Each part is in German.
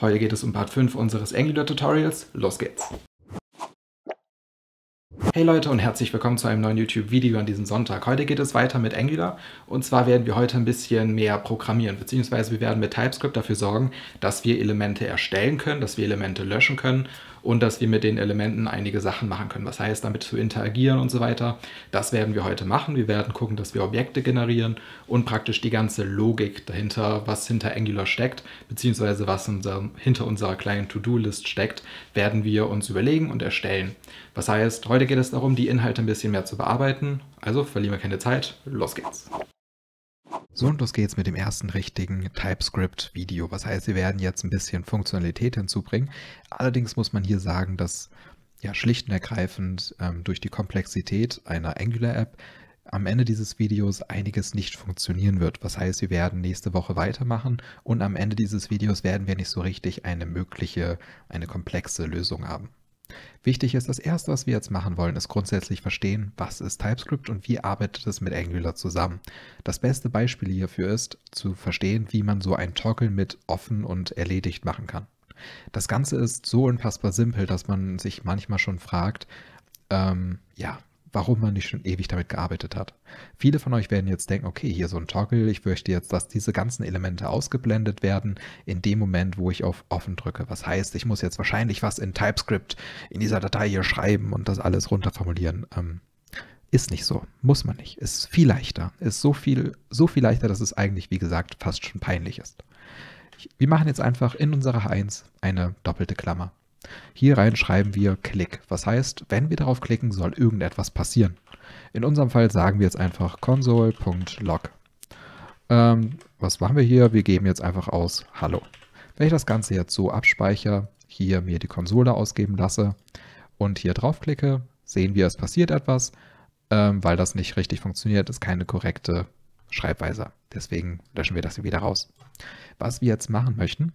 Heute geht es um Part 5 unseres Angular Tutorials. Los geht's! Hey Leute und herzlich willkommen zu einem neuen YouTube-Video an diesem Sonntag. Heute geht es weiter mit Angular und zwar werden wir heute ein bisschen mehr programmieren, beziehungsweise wir werden mit TypeScript dafür sorgen, dass wir Elemente erstellen können, dass wir Elemente löschen können und dass wir mit den Elementen einige Sachen machen können. Was heißt, damit zu interagieren und so weiter. Das werden wir heute machen. Wir werden gucken, dass wir Objekte generieren und praktisch die ganze Logik dahinter, was hinter Angular steckt, beziehungsweise was unser, hinter unserer kleinen To-Do-List steckt, werden wir uns überlegen und erstellen. Was heißt, heute geht es darum, die Inhalte ein bisschen mehr zu bearbeiten. Also verlieren wir keine Zeit. Los geht's. So, und los geht's mit dem ersten richtigen TypeScript-Video. Was heißt, wir werden jetzt ein bisschen Funktionalität hinzubringen. Allerdings muss man hier sagen, dass ja schlicht und ergreifend ähm, durch die Komplexität einer Angular-App am Ende dieses Videos einiges nicht funktionieren wird. Was heißt, wir werden nächste Woche weitermachen und am Ende dieses Videos werden wir nicht so richtig eine mögliche, eine komplexe Lösung haben. Wichtig ist, das Erste, was wir jetzt machen wollen, ist grundsätzlich verstehen, was ist TypeScript und wie arbeitet es mit Angular zusammen. Das beste Beispiel hierfür ist, zu verstehen, wie man so ein Toggle mit offen und erledigt machen kann. Das Ganze ist so unfassbar simpel, dass man sich manchmal schon fragt, ähm, ja, warum man nicht schon ewig damit gearbeitet hat. Viele von euch werden jetzt denken, okay, hier so ein Toggle, ich möchte jetzt, dass diese ganzen Elemente ausgeblendet werden in dem Moment, wo ich auf offen drücke. Was heißt, ich muss jetzt wahrscheinlich was in TypeScript in dieser Datei hier schreiben und das alles runterformulieren. Ähm, ist nicht so, muss man nicht. Ist viel leichter, ist so viel, so viel leichter, dass es eigentlich, wie gesagt, fast schon peinlich ist. Wir machen jetzt einfach in unserer H1 eine doppelte Klammer. Hier rein schreiben wir Klick, was heißt, wenn wir darauf klicken, soll irgendetwas passieren. In unserem Fall sagen wir jetzt einfach console.log. Ähm, was machen wir hier? Wir geben jetzt einfach aus Hallo. Wenn ich das Ganze jetzt so abspeichere, hier mir die Konsole ausgeben lasse und hier draufklicke, sehen wir, es passiert etwas, ähm, weil das nicht richtig funktioniert, ist keine korrekte Schreibweise. Deswegen löschen wir das hier wieder raus. Was wir jetzt machen möchten,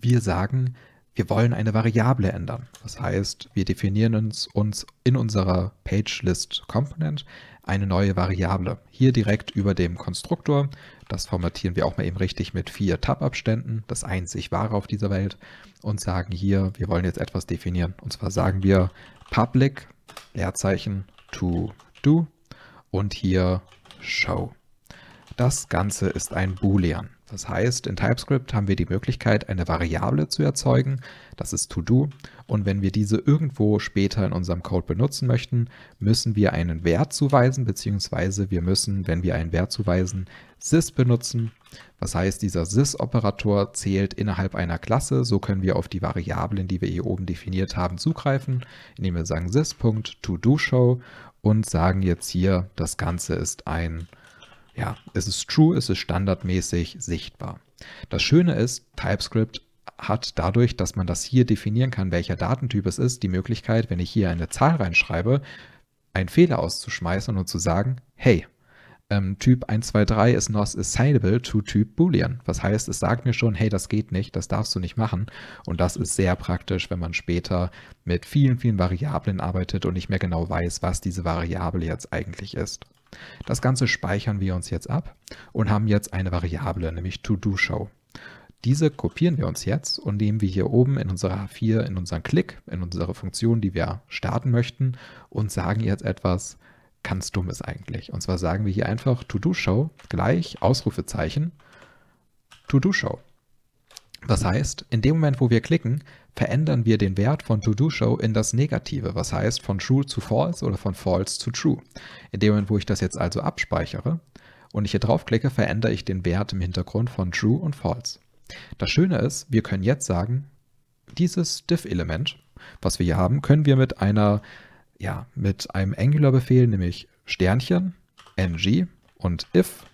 wir sagen, wir wollen eine Variable ändern. Das heißt, wir definieren uns, uns in unserer PageList-Component eine neue Variable. Hier direkt über dem Konstruktor. Das formatieren wir auch mal eben richtig mit vier Tab-Abständen, das einzig wahre auf dieser Welt. Und sagen hier, wir wollen jetzt etwas definieren. Und zwar sagen wir public, Leerzeichen, to do und hier show. Das Ganze ist ein Boolean. Das heißt, in TypeScript haben wir die Möglichkeit, eine Variable zu erzeugen, das ist ToDo, und wenn wir diese irgendwo später in unserem Code benutzen möchten, müssen wir einen Wert zuweisen, beziehungsweise wir müssen, wenn wir einen Wert zuweisen, sys benutzen. Was heißt, dieser sys-Operator zählt innerhalb einer Klasse, so können wir auf die Variablen, die wir hier oben definiert haben, zugreifen, indem wir sagen sys.toDoShow und sagen jetzt hier, das Ganze ist ein ja, es ist true, es ist standardmäßig sichtbar. Das Schöne ist, TypeScript hat dadurch, dass man das hier definieren kann, welcher Datentyp es ist, die Möglichkeit, wenn ich hier eine Zahl reinschreibe, einen Fehler auszuschmeißen und zu sagen, hey, ähm, Typ 123 ist not assignable to Typ Boolean. Was heißt, es sagt mir schon, hey, das geht nicht, das darfst du nicht machen. Und das ist sehr praktisch, wenn man später mit vielen, vielen Variablen arbeitet und nicht mehr genau weiß, was diese Variable jetzt eigentlich ist. Das Ganze speichern wir uns jetzt ab und haben jetzt eine Variable, nämlich To-Do-Show. Diese kopieren wir uns jetzt und nehmen wir hier oben in unserer H4, in unseren Klick, in unsere Funktion, die wir starten möchten und sagen jetzt etwas ganz Dummes eigentlich. Und zwar sagen wir hier einfach To-Do-Show gleich Ausrufezeichen To-Do-Show. Das heißt, in dem Moment, wo wir klicken, verändern wir den Wert von To-Do-Show in das Negative, was heißt von True zu False oder von False zu True. In dem Moment, wo ich das jetzt also abspeichere und ich hier draufklicke, verändere ich den Wert im Hintergrund von True und False. Das Schöne ist, wir können jetzt sagen, dieses diff element was wir hier haben, können wir mit einer, ja, mit einem Angular-Befehl, nämlich Sternchen, ng und if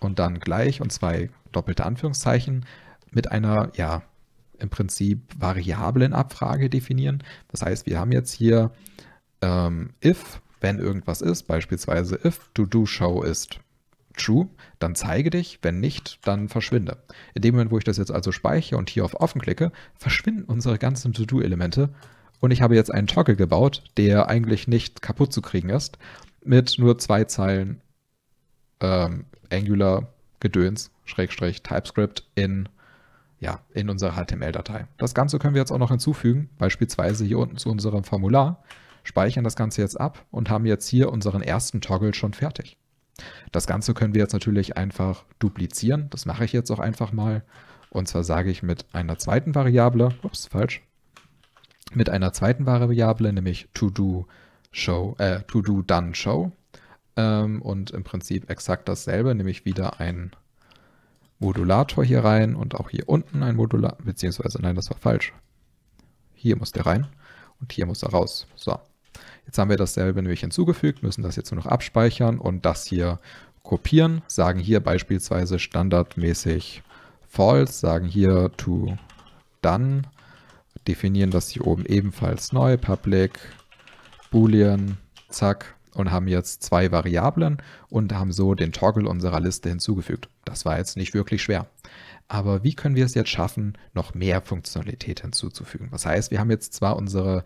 und dann gleich und zwei doppelte Anführungszeichen mit einer, ja, im Prinzip Abfrage definieren. Das heißt, wir haben jetzt hier ähm, if, wenn irgendwas ist, beispielsweise if to do show ist true, dann zeige dich, wenn nicht, dann verschwinde. In dem Moment, wo ich das jetzt also speichere und hier auf offen klicke, verschwinden unsere ganzen To-Do-Elemente und ich habe jetzt einen Toggle gebaut, der eigentlich nicht kaputt zu kriegen ist, mit nur zwei Zeilen ähm, Angular Gedöns, Schrägstrich, TypeScript in ja, in unserer HTML-Datei. Das Ganze können wir jetzt auch noch hinzufügen, beispielsweise hier unten zu unserem Formular, speichern das Ganze jetzt ab und haben jetzt hier unseren ersten Toggle schon fertig. Das Ganze können wir jetzt natürlich einfach duplizieren. Das mache ich jetzt auch einfach mal. Und zwar sage ich mit einer zweiten Variable, ups, falsch, mit einer zweiten Variable, nämlich to do show, äh, to do done show. Ähm, und im Prinzip exakt dasselbe, nämlich wieder ein Modulator hier rein und auch hier unten ein Modulator, beziehungsweise nein, das war falsch. Hier muss der rein und hier muss er raus. So, jetzt haben wir dasselbe nämlich hinzugefügt, müssen das jetzt nur noch abspeichern und das hier kopieren, sagen hier beispielsweise standardmäßig false, sagen hier to done, definieren das hier oben ebenfalls neu, public, boolean, zack, und haben jetzt zwei Variablen und haben so den Toggle unserer Liste hinzugefügt. Das war jetzt nicht wirklich schwer. Aber wie können wir es jetzt schaffen, noch mehr Funktionalität hinzuzufügen? Das heißt, wir haben jetzt zwar unsere,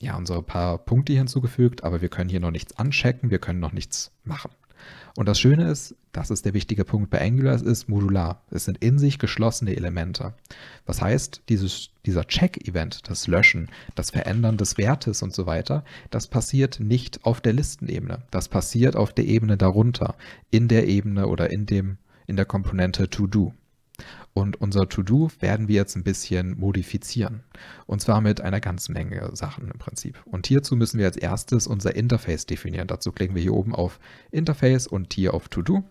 ja, unsere paar Punkte hinzugefügt, aber wir können hier noch nichts anchecken, wir können noch nichts machen. Und das Schöne ist, das ist der wichtige Punkt bei Angular, es ist modular. Es sind in sich geschlossene Elemente. Das heißt, dieses, dieser Check-Event, das Löschen, das Verändern des Wertes und so weiter, das passiert nicht auf der Listenebene. Das passiert auf der Ebene darunter, in der Ebene oder in, dem, in der Komponente To-Do. Und unser To-Do werden wir jetzt ein bisschen modifizieren. Und zwar mit einer ganzen Menge Sachen im Prinzip. Und hierzu müssen wir als erstes unser Interface definieren. Dazu klicken wir hier oben auf Interface und hier auf To-Do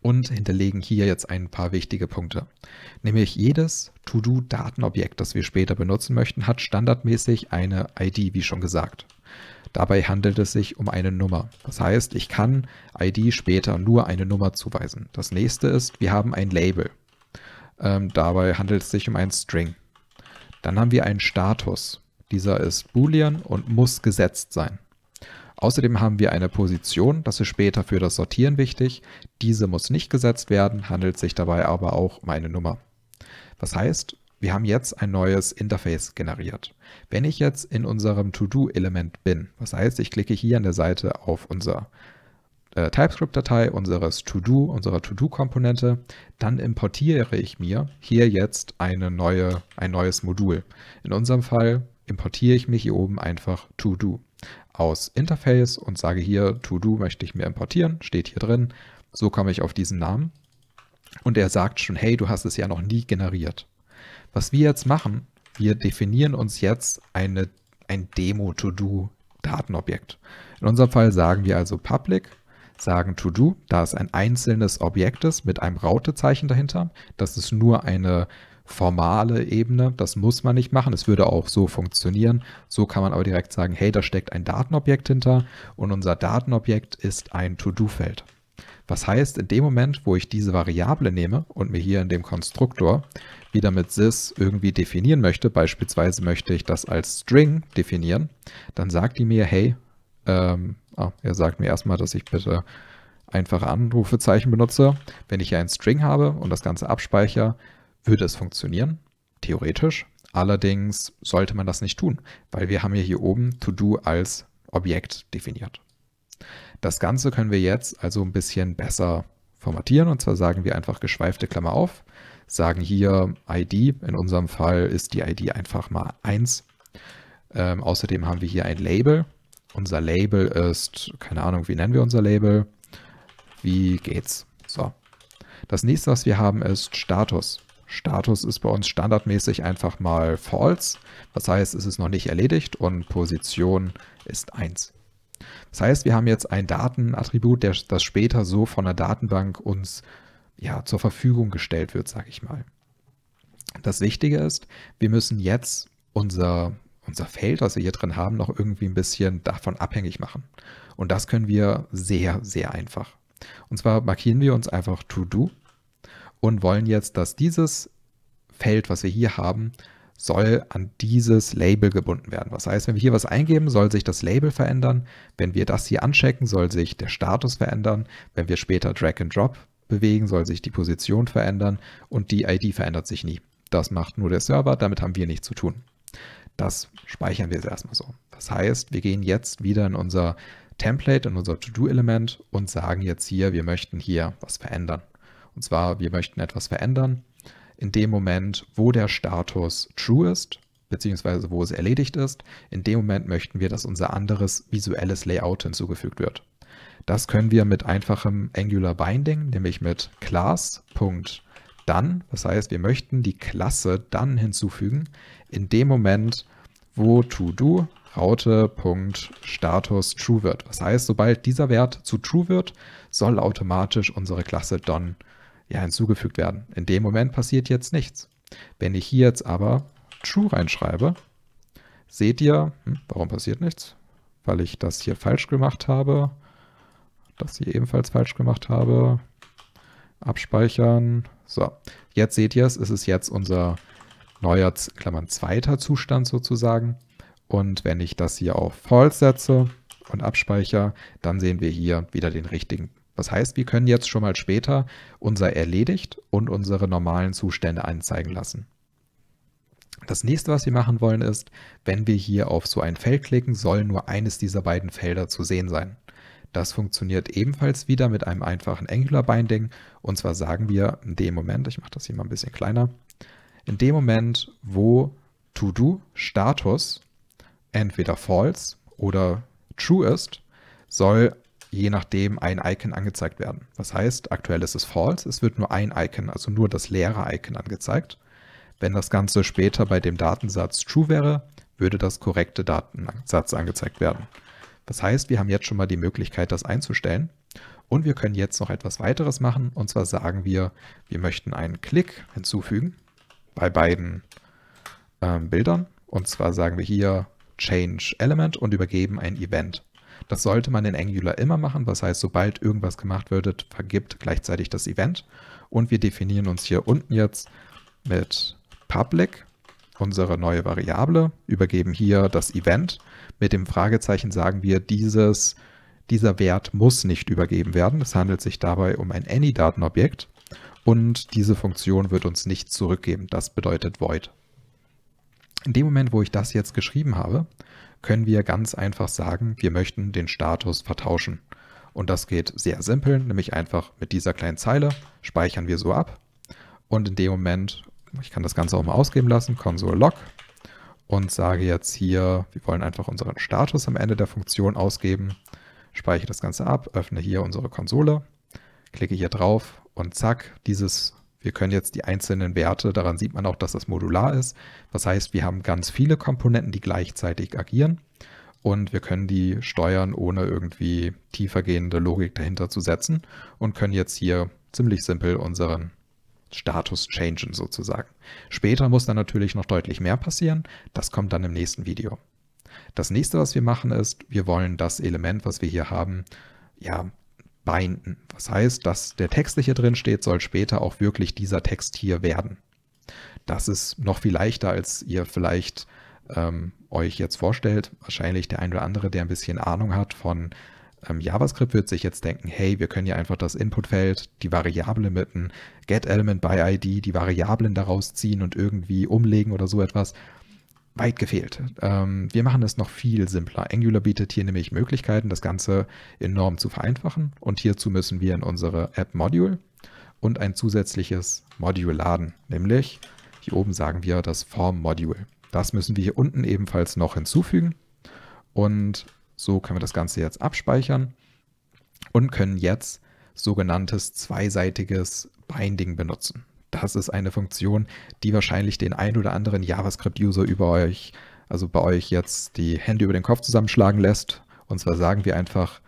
und hinterlegen hier jetzt ein paar wichtige Punkte. Nämlich jedes To-Do-Datenobjekt, das wir später benutzen möchten, hat standardmäßig eine ID, wie schon gesagt. Dabei handelt es sich um eine Nummer. Das heißt, ich kann ID später nur eine Nummer zuweisen. Das nächste ist, wir haben ein Label. Ähm, dabei handelt es sich um einen String. Dann haben wir einen Status. Dieser ist boolean und muss gesetzt sein. Außerdem haben wir eine Position, das ist später für das Sortieren wichtig. Diese muss nicht gesetzt werden, handelt sich dabei aber auch um eine Nummer. Das heißt, wir haben jetzt ein neues Interface generiert. Wenn ich jetzt in unserem To-Do-Element bin, das heißt, ich klicke hier an der Seite auf unser äh, TypeScript-Datei unseres To-Do, unserer To-Do-Komponente, dann importiere ich mir hier jetzt eine neue, ein neues Modul. In unserem Fall importiere ich mir hier oben einfach To-Do aus Interface und sage hier To-Do möchte ich mir importieren, steht hier drin. So komme ich auf diesen Namen. Und er sagt schon, hey, du hast es ja noch nie generiert. Was wir jetzt machen, wir definieren uns jetzt eine, ein Demo-To-Do-Datenobjekt. In unserem Fall sagen wir also public sagen To-Do, da ist ein einzelnes Objektes mit einem Rautezeichen dahinter. Das ist nur eine formale Ebene, das muss man nicht machen, es würde auch so funktionieren. So kann man aber direkt sagen, hey, da steckt ein Datenobjekt hinter und unser Datenobjekt ist ein To-Do-Feld. Was heißt, in dem Moment, wo ich diese Variable nehme und mir hier in dem Konstruktor wieder mit sys irgendwie definieren möchte, beispielsweise möchte ich das als String definieren, dann sagt die mir, hey, ähm, ah, er sagt mir erstmal, dass ich bitte einfache Anrufezeichen benutze. Wenn ich hier einen String habe und das Ganze abspeichere, würde es funktionieren, theoretisch. Allerdings sollte man das nicht tun, weil wir haben ja hier oben To-Do als Objekt definiert. Das Ganze können wir jetzt also ein bisschen besser formatieren und zwar sagen wir einfach geschweifte Klammer auf, sagen hier ID, in unserem Fall ist die ID einfach mal 1. Ähm, außerdem haben wir hier ein Label, unser Label ist, keine Ahnung, wie nennen wir unser Label? Wie geht's? So. Das nächste, was wir haben, ist Status. Status ist bei uns standardmäßig einfach mal false. Das heißt, es ist noch nicht erledigt und Position ist 1. Das heißt, wir haben jetzt ein Datenattribut, der, das später so von der Datenbank uns ja, zur Verfügung gestellt wird, sage ich mal. Das Wichtige ist, wir müssen jetzt unser unser Feld, was wir hier drin haben, noch irgendwie ein bisschen davon abhängig machen. Und das können wir sehr, sehr einfach. Und zwar markieren wir uns einfach To-Do und wollen jetzt, dass dieses Feld, was wir hier haben, soll an dieses Label gebunden werden. Was heißt, wenn wir hier was eingeben, soll sich das Label verändern. Wenn wir das hier anchecken, soll sich der Status verändern. Wenn wir später Drag and Drop bewegen, soll sich die Position verändern und die ID verändert sich nie. Das macht nur der Server, damit haben wir nichts zu tun. Das speichern wir jetzt erstmal so. Das heißt, wir gehen jetzt wieder in unser Template, in unser To-Do-Element und sagen jetzt hier, wir möchten hier was verändern. Und zwar, wir möchten etwas verändern in dem Moment, wo der Status true ist, beziehungsweise wo es erledigt ist. In dem Moment möchten wir, dass unser anderes visuelles Layout hinzugefügt wird. Das können wir mit einfachem Angular Binding, nämlich mit class.binding dann, das heißt, wir möchten die Klasse dann hinzufügen, in dem Moment, wo todo Raute.status true wird. Das heißt, sobald dieser Wert zu true wird, soll automatisch unsere Klasse Don ja, hinzugefügt werden. In dem Moment passiert jetzt nichts. Wenn ich hier jetzt aber true reinschreibe, seht ihr, hm, warum passiert nichts? Weil ich das hier falsch gemacht habe, das hier ebenfalls falsch gemacht habe, abspeichern, so, jetzt seht ihr es, es ist jetzt unser neuer, Klammern, zweiter Zustand sozusagen. Und wenn ich das hier auf False setze und abspeichere, dann sehen wir hier wieder den richtigen. Das heißt, wir können jetzt schon mal später unser erledigt und unsere normalen Zustände anzeigen lassen. Das nächste, was wir machen wollen, ist, wenn wir hier auf so ein Feld klicken, soll nur eines dieser beiden Felder zu sehen sein. Das funktioniert ebenfalls wieder mit einem einfachen Angular-Binding. Und zwar sagen wir in dem Moment, ich mache das hier mal ein bisschen kleiner, in dem Moment, wo To-Do-Status entweder false oder true ist, soll je nachdem ein Icon angezeigt werden. Das heißt, aktuell ist es false, es wird nur ein Icon, also nur das leere Icon angezeigt. Wenn das Ganze später bei dem Datensatz true wäre, würde das korrekte Datensatz angezeigt werden. Das heißt, wir haben jetzt schon mal die Möglichkeit, das einzustellen. Und wir können jetzt noch etwas weiteres machen. Und zwar sagen wir, wir möchten einen Klick hinzufügen bei beiden äh, Bildern. Und zwar sagen wir hier Change Element und übergeben ein Event. Das sollte man in Angular immer machen. Das heißt, sobald irgendwas gemacht wird, vergibt gleichzeitig das Event. Und wir definieren uns hier unten jetzt mit Public unsere neue Variable, übergeben hier das Event. Mit dem Fragezeichen sagen wir, dieses, dieser Wert muss nicht übergeben werden. Es handelt sich dabei um ein Any-Datenobjekt und diese Funktion wird uns nichts zurückgeben. Das bedeutet Void. In dem Moment, wo ich das jetzt geschrieben habe, können wir ganz einfach sagen, wir möchten den Status vertauschen. Und das geht sehr simpel, nämlich einfach mit dieser kleinen Zeile speichern wir so ab. Und in dem Moment, ich kann das Ganze auch mal ausgeben lassen, Console log und sage jetzt hier, wir wollen einfach unseren Status am Ende der Funktion ausgeben. Speichere das Ganze ab, öffne hier unsere Konsole, klicke hier drauf und zack, dieses, wir können jetzt die einzelnen Werte, daran sieht man auch, dass das modular ist. Das heißt, wir haben ganz viele Komponenten, die gleichzeitig agieren und wir können die steuern, ohne irgendwie tiefergehende Logik dahinter zu setzen und können jetzt hier ziemlich simpel unseren Status changen sozusagen. Später muss dann natürlich noch deutlich mehr passieren. Das kommt dann im nächsten Video. Das nächste, was wir machen, ist, wir wollen das Element, was wir hier haben, ja, binden. Was heißt, dass der Text, der hier drin steht, soll später auch wirklich dieser Text hier werden. Das ist noch viel leichter, als ihr vielleicht ähm, euch jetzt vorstellt. Wahrscheinlich der ein oder andere, der ein bisschen Ahnung hat von ähm, JavaScript wird sich jetzt denken, hey, wir können ja einfach das Inputfeld, die Variable mit einem GetElementById, die Variablen daraus ziehen und irgendwie umlegen oder so etwas. Weit gefehlt. Ähm, wir machen es noch viel simpler. Angular bietet hier nämlich Möglichkeiten, das Ganze enorm zu vereinfachen. Und hierzu müssen wir in unsere App-Module und ein zusätzliches Module laden, nämlich hier oben sagen wir das Form-Module. Das müssen wir hier unten ebenfalls noch hinzufügen. Und so können wir das Ganze jetzt abspeichern und können jetzt sogenanntes zweiseitiges Binding benutzen. Das ist eine Funktion, die wahrscheinlich den ein oder anderen JavaScript-User über euch, also bei euch jetzt die Hände über den Kopf zusammenschlagen lässt. Und zwar sagen wir einfach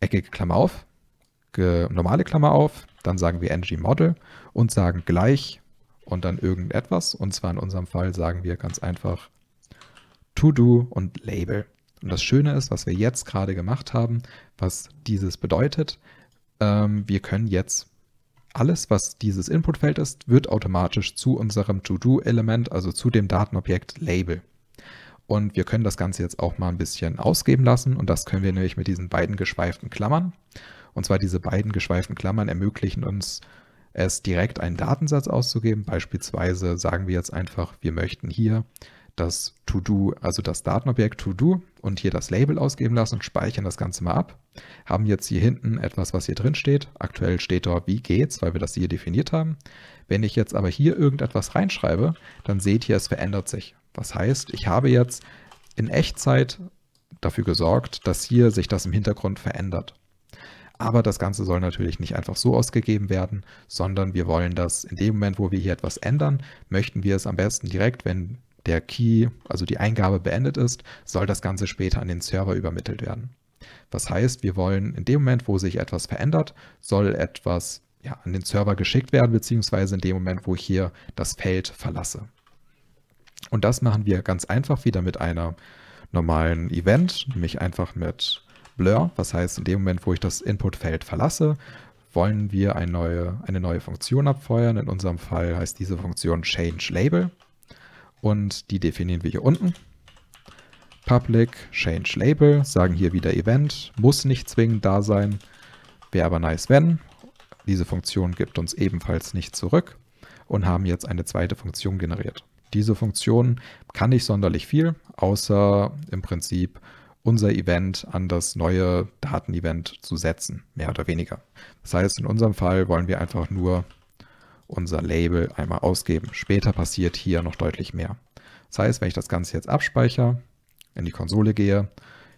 eckige Klammer auf, normale Klammer auf, dann sagen wir ng-model und sagen gleich und dann irgendetwas. Und zwar in unserem Fall sagen wir ganz einfach to-do und label. Und das Schöne ist, was wir jetzt gerade gemacht haben, was dieses bedeutet, ähm, wir können jetzt alles, was dieses Inputfeld ist, wird automatisch zu unserem To-Do-Element, also zu dem Datenobjekt Label. Und wir können das Ganze jetzt auch mal ein bisschen ausgeben lassen und das können wir nämlich mit diesen beiden geschweiften Klammern. Und zwar diese beiden geschweiften Klammern ermöglichen uns, es direkt einen Datensatz auszugeben. Beispielsweise sagen wir jetzt einfach, wir möchten hier das To-Do, also das Datenobjekt To-Do und hier das Label ausgeben lassen und speichern das Ganze mal ab. Haben jetzt hier hinten etwas, was hier drin steht. Aktuell steht dort, wie geht's, weil wir das hier definiert haben. Wenn ich jetzt aber hier irgendetwas reinschreibe, dann seht ihr, es verändert sich. Das heißt, ich habe jetzt in Echtzeit dafür gesorgt, dass hier sich das im Hintergrund verändert. Aber das Ganze soll natürlich nicht einfach so ausgegeben werden, sondern wir wollen das in dem Moment, wo wir hier etwas ändern, möchten wir es am besten direkt, wenn der Key, also die Eingabe beendet ist, soll das Ganze später an den Server übermittelt werden. Was heißt, wir wollen in dem Moment, wo sich etwas verändert, soll etwas ja, an den Server geschickt werden, beziehungsweise in dem Moment, wo ich hier das Feld verlasse. Und das machen wir ganz einfach wieder mit einer normalen Event, nämlich einfach mit Blur. Was heißt, in dem Moment, wo ich das Inputfeld verlasse, wollen wir eine neue, eine neue Funktion abfeuern. In unserem Fall heißt diese Funktion Change Label und die definieren wir hier unten. Public Change Label, sagen hier wieder Event, muss nicht zwingend da sein, wäre aber nice, wenn. Diese Funktion gibt uns ebenfalls nicht zurück und haben jetzt eine zweite Funktion generiert. Diese Funktion kann nicht sonderlich viel, außer im Prinzip unser Event an das neue Datenevent zu setzen, mehr oder weniger. Das heißt, in unserem Fall wollen wir einfach nur unser Label einmal ausgeben. Später passiert hier noch deutlich mehr. Das heißt, wenn ich das Ganze jetzt abspeichere, in die Konsole gehe,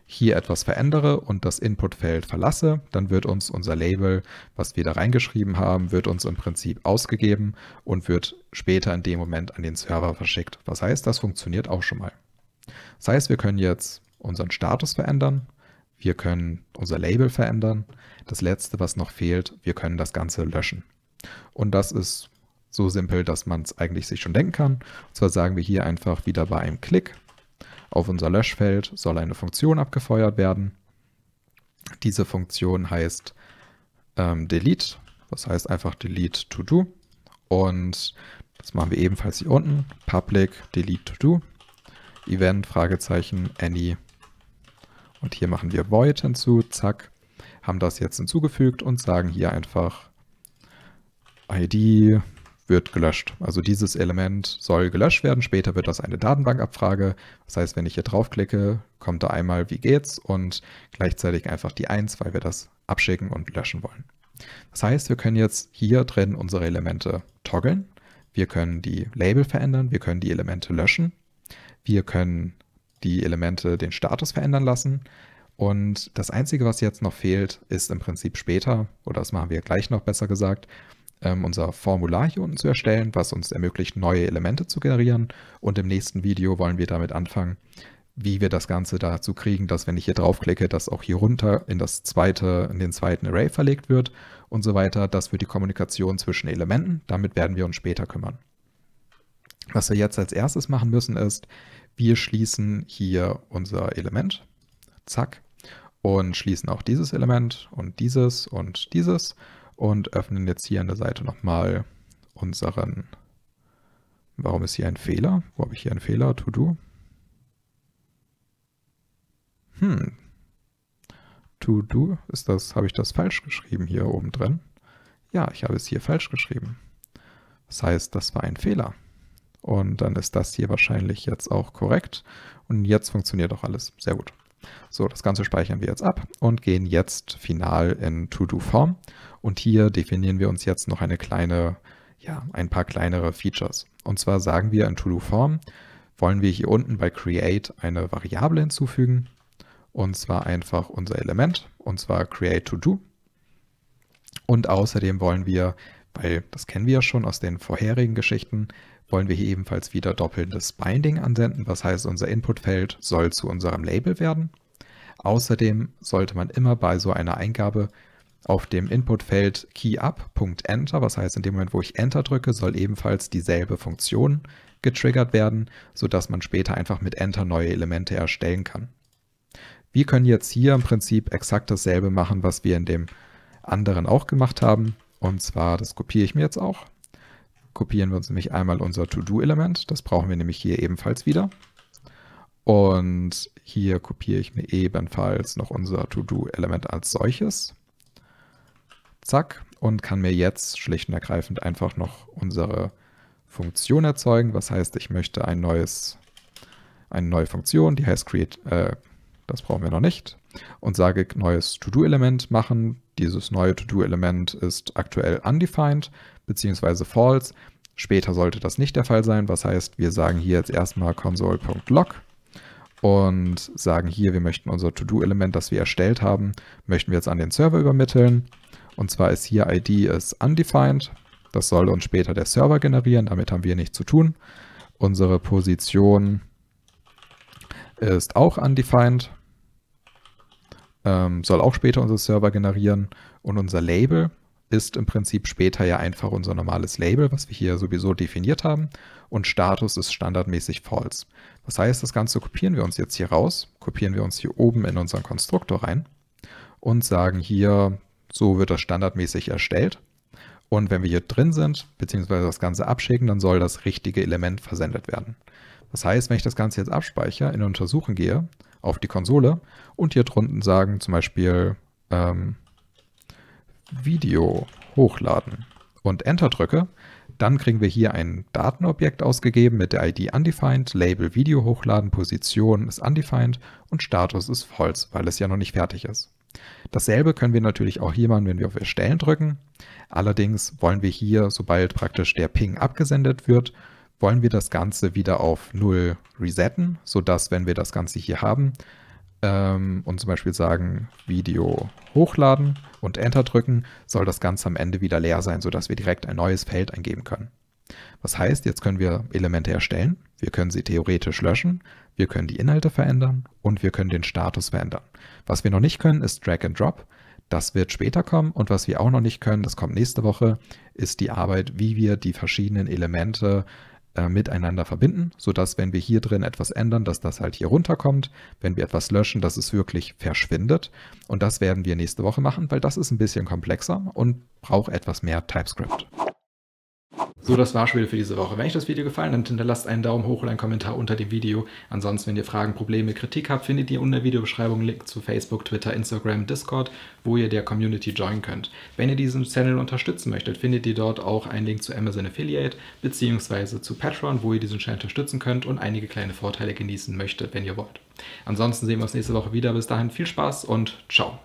hier etwas verändere und das Inputfeld verlasse, dann wird uns unser Label, was wir da reingeschrieben haben, wird uns im Prinzip ausgegeben und wird später in dem Moment an den Server verschickt. Was heißt, das funktioniert auch schon mal. Das heißt, wir können jetzt unseren Status verändern, wir können unser Label verändern. Das letzte, was noch fehlt, wir können das Ganze löschen. Und das ist so simpel, dass man es eigentlich sich schon denken kann. Und zwar sagen wir hier einfach wieder bei einem Klick auf unser Löschfeld soll eine Funktion abgefeuert werden. Diese Funktion heißt ähm, delete, das heißt einfach delete to do. Und das machen wir ebenfalls hier unten, public delete to do, event, Fragezeichen, any. Und hier machen wir void hinzu, zack, haben das jetzt hinzugefügt und sagen hier einfach ID wird gelöscht. Also dieses Element soll gelöscht werden. Später wird das eine Datenbankabfrage. Das heißt, wenn ich hier draufklicke, kommt da einmal, wie geht's und gleichzeitig einfach die 1, weil wir das abschicken und löschen wollen. Das heißt, wir können jetzt hier drin unsere Elemente toggeln. Wir können die Label verändern. Wir können die Elemente löschen. Wir können die Elemente den Status verändern lassen. Und das Einzige, was jetzt noch fehlt, ist im Prinzip später, oder das machen wir gleich noch besser gesagt, ähm, unser Formular hier unten zu erstellen, was uns ermöglicht, neue Elemente zu generieren. Und im nächsten Video wollen wir damit anfangen, wie wir das Ganze dazu kriegen, dass wenn ich hier draufklicke, dass auch hier runter in das zweite, in den zweiten Array verlegt wird und so weiter. Das wird die Kommunikation zwischen Elementen. Damit werden wir uns später kümmern. Was wir jetzt als erstes machen müssen ist, wir schließen hier unser Element, zack, und schließen auch dieses Element und dieses und dieses und öffnen jetzt hier an der Seite nochmal unseren. Warum ist hier ein Fehler? Wo habe ich hier einen Fehler? To do. Hm. To do ist das, habe ich das falsch geschrieben hier oben drin? Ja, ich habe es hier falsch geschrieben. Das heißt, das war ein Fehler. Und dann ist das hier wahrscheinlich jetzt auch korrekt. Und jetzt funktioniert auch alles. Sehr gut. So, das Ganze speichern wir jetzt ab und gehen jetzt final in To-Do-Form. Und hier definieren wir uns jetzt noch eine kleine, ja, ein paar kleinere Features. Und zwar sagen wir in To-Do-Form, wollen wir hier unten bei Create eine Variable hinzufügen. Und zwar einfach unser Element, und zwar Create To-Do. Und außerdem wollen wir, weil das kennen wir ja schon aus den vorherigen Geschichten, wollen wir hier ebenfalls wieder doppelndes Binding ansenden. was heißt, unser Inputfeld soll zu unserem Label werden. Außerdem sollte man immer bei so einer Eingabe auf dem Inputfeld keyUp.enter, was heißt in dem Moment, wo ich Enter drücke, soll ebenfalls dieselbe Funktion getriggert werden, sodass man später einfach mit Enter neue Elemente erstellen kann. Wir können jetzt hier im Prinzip exakt dasselbe machen, was wir in dem anderen auch gemacht haben. Und zwar, das kopiere ich mir jetzt auch kopieren wir uns nämlich einmal unser To-Do-Element. Das brauchen wir nämlich hier ebenfalls wieder. Und hier kopiere ich mir ebenfalls noch unser To-Do-Element als solches. Zack. Und kann mir jetzt schlicht und ergreifend einfach noch unsere Funktion erzeugen. Was heißt, ich möchte ein neues, eine neue Funktion, die heißt create, äh, das brauchen wir noch nicht. Und sage neues To-Do-Element machen. Dieses neue To-Do-Element ist aktuell undefined beziehungsweise false. Später sollte das nicht der Fall sein, was heißt, wir sagen hier jetzt erstmal console.log und sagen hier, wir möchten unser To-Do-Element, das wir erstellt haben, möchten wir jetzt an den Server übermitteln. Und zwar ist hier ID ist undefined. Das soll uns später der Server generieren, damit haben wir nichts zu tun. Unsere Position ist auch undefined, ähm, soll auch später unser Server generieren. Und unser Label, ist im Prinzip später ja einfach unser normales Label, was wir hier sowieso definiert haben. Und Status ist standardmäßig false. Das heißt, das Ganze kopieren wir uns jetzt hier raus, kopieren wir uns hier oben in unseren Konstruktor rein und sagen hier, so wird das standardmäßig erstellt. Und wenn wir hier drin sind, beziehungsweise das Ganze abschicken, dann soll das richtige Element versendet werden. Das heißt, wenn ich das Ganze jetzt abspeichere, in Untersuchen gehe, auf die Konsole und hier drunten sagen zum Beispiel ähm, Video hochladen und Enter drücke, dann kriegen wir hier ein Datenobjekt ausgegeben mit der ID undefined, Label Video hochladen, Position ist undefined und Status ist false, weil es ja noch nicht fertig ist. Dasselbe können wir natürlich auch hier machen, wenn wir auf Erstellen drücken. Allerdings wollen wir hier, sobald praktisch der Ping abgesendet wird, wollen wir das Ganze wieder auf 0 resetten, sodass, wenn wir das Ganze hier haben, ähm, und zum Beispiel sagen Video hochladen und Enter drücken, soll das Ganze am Ende wieder leer sein, sodass wir direkt ein neues Feld eingeben können. Was heißt, jetzt können wir Elemente erstellen, wir können sie theoretisch löschen, wir können die Inhalte verändern und wir können den Status verändern. Was wir noch nicht können, ist Drag and Drop. Das wird später kommen und was wir auch noch nicht können, das kommt nächste Woche, ist die Arbeit, wie wir die verschiedenen Elemente äh, miteinander verbinden, sodass wenn wir hier drin etwas ändern, dass das halt hier runterkommt, wenn wir etwas löschen, dass es wirklich verschwindet. Und das werden wir nächste Woche machen, weil das ist ein bisschen komplexer und braucht etwas mehr TypeScript. So, das war's schon wieder für diese Woche. Wenn euch das Video gefallen hat, hinterlasst einen Daumen hoch oder einen Kommentar unter dem Video. Ansonsten, wenn ihr Fragen, Probleme, Kritik habt, findet ihr unter der Videobeschreibung einen Link zu Facebook, Twitter, Instagram, Discord, wo ihr der Community joinen könnt. Wenn ihr diesen Channel unterstützen möchtet, findet ihr dort auch einen Link zu Amazon Affiliate bzw. zu Patreon, wo ihr diesen Channel unterstützen könnt und einige kleine Vorteile genießen möchtet, wenn ihr wollt. Ansonsten sehen wir uns nächste Woche wieder. Bis dahin viel Spaß und ciao.